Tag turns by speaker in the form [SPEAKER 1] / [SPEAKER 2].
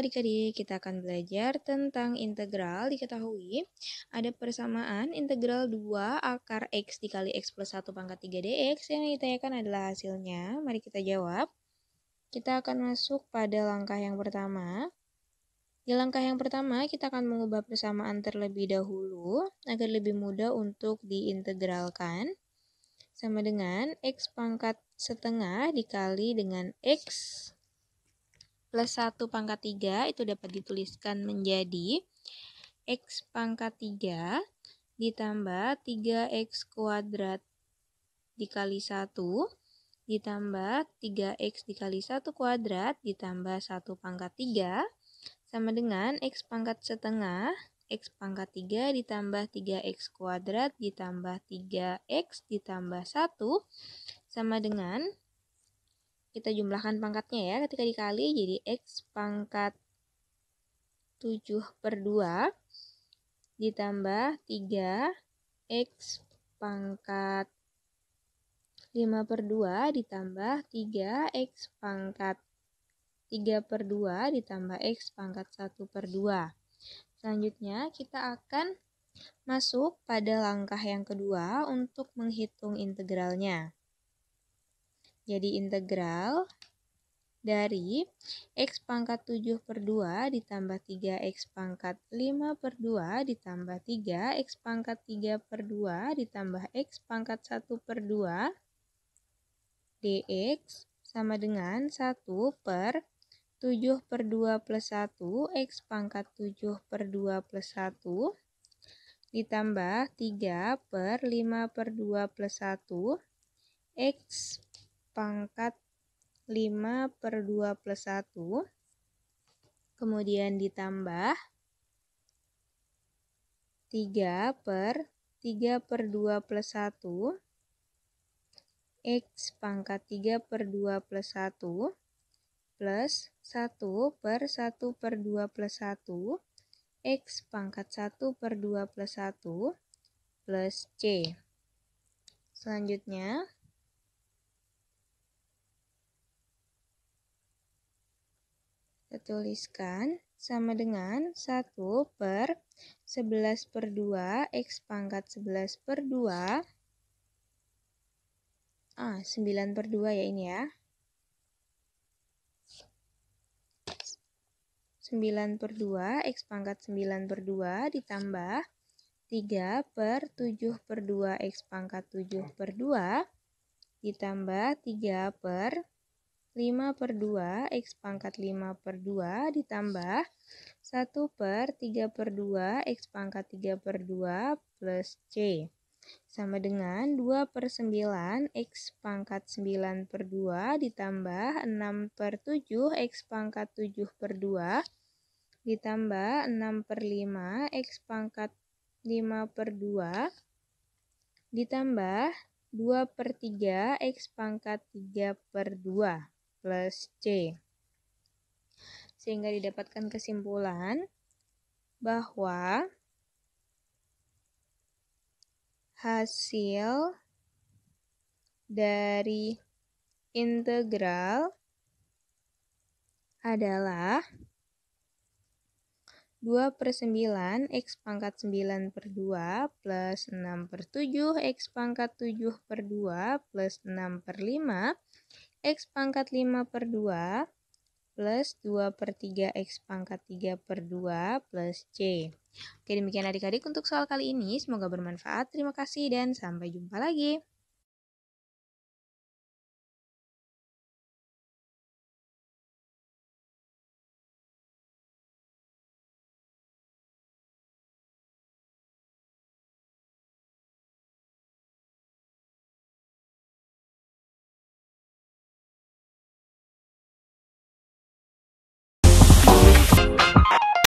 [SPEAKER 1] adik-adik, kita akan belajar tentang integral. Diketahui ada persamaan integral 2 akar X dikali X plus 1 pangkat 3 dx yang ditanyakan adalah hasilnya. Mari kita jawab. Kita akan masuk pada langkah yang pertama. Di langkah yang pertama, kita akan mengubah persamaan terlebih dahulu agar lebih mudah untuk diintegralkan. Sama dengan X pangkat setengah dikali dengan X plus 1 pangkat 3 itu dapat dituliskan menjadi X pangkat 3 ditambah 3X kuadrat dikali 1 ditambah 3X dikali 1 kuadrat ditambah 1 pangkat 3 sama dengan X pangkat setengah X pangkat 3 ditambah 3X kuadrat ditambah 3X ditambah 1 sama dengan kita jumlahkan pangkatnya ya. Ketika dikali jadi X pangkat 7 per 2 ditambah 3 X pangkat 5 per 2 ditambah 3 X pangkat 3 per 2 ditambah X pangkat 1 per 2. Selanjutnya kita akan masuk pada langkah yang kedua untuk menghitung integralnya. Jadi integral dari X pangkat 7 per 2 ditambah 3X pangkat 5 per 2 ditambah 3X pangkat 3 per 2 ditambah X pangkat 1 per 2 dx sama dengan 1 per 7 per 2 plus 1 X pangkat 7 per 2 plus 1 ditambah 3 per 5 per 2 plus 1 X pangkat 5 per 2 plus 1, kemudian ditambah 3 per 3 per 2 plus 1, X pangkat 3 per 2 plus 1, plus 1 per 1 per 2 plus 1, X pangkat 1 per 2 plus 1, plus C. Selanjutnya, Kita tuliskan sama dengan 1 per 11 per 2, X pangkat 11 per 2, ah, 9 per 2 ya ini ya. 9 per 2, X pangkat 9 per 2 ditambah 3 per 7 per 2, X pangkat 7 per 2 ditambah 3 per 5 per 2, X pangkat 5 per 2 ditambah 1 per 3 per 2, X pangkat 3 per 2 plus C. Sama dengan 2 per 9, X pangkat 9 per 2 ditambah 6 per 7, X pangkat 7 per 2 ditambah 6 per 5, X pangkat 5 per 2 ditambah 2 per 3, X pangkat 3 per 2 plus C. Sehingga didapatkan kesimpulan bahwa hasil dari integral adalah 2 per 9 X pangkat 9 per 2 plus 6 per 7 X pangkat 7 per 2 plus 6 per 5 plus X pangkat 5 per 2 plus 2 per 3X pangkat 3 per 2 plus C. Oke, demikian adik-adik untuk soal kali ini. Semoga bermanfaat. Terima kasih dan sampai jumpa lagi.